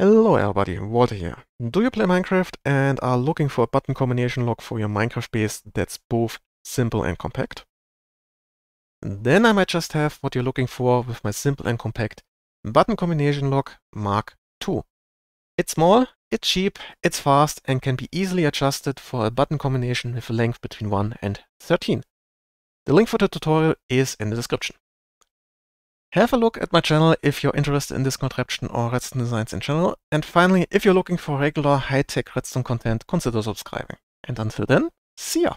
Hello everybody, Walter here. Do you play Minecraft and are looking for a button combination lock for your Minecraft base that's both simple and compact? Then I might just have what you're looking for with my simple and compact button combination lock Mark II. It's small, it's cheap, it's fast and can be easily adjusted for a button combination with a length between 1 and 13. The link for the tutorial is in the description. Have a look at my channel if you're interested in this contraption or redstone designs in general. And finally, if you're looking for regular high-tech redstone content, consider subscribing. And until then, see ya!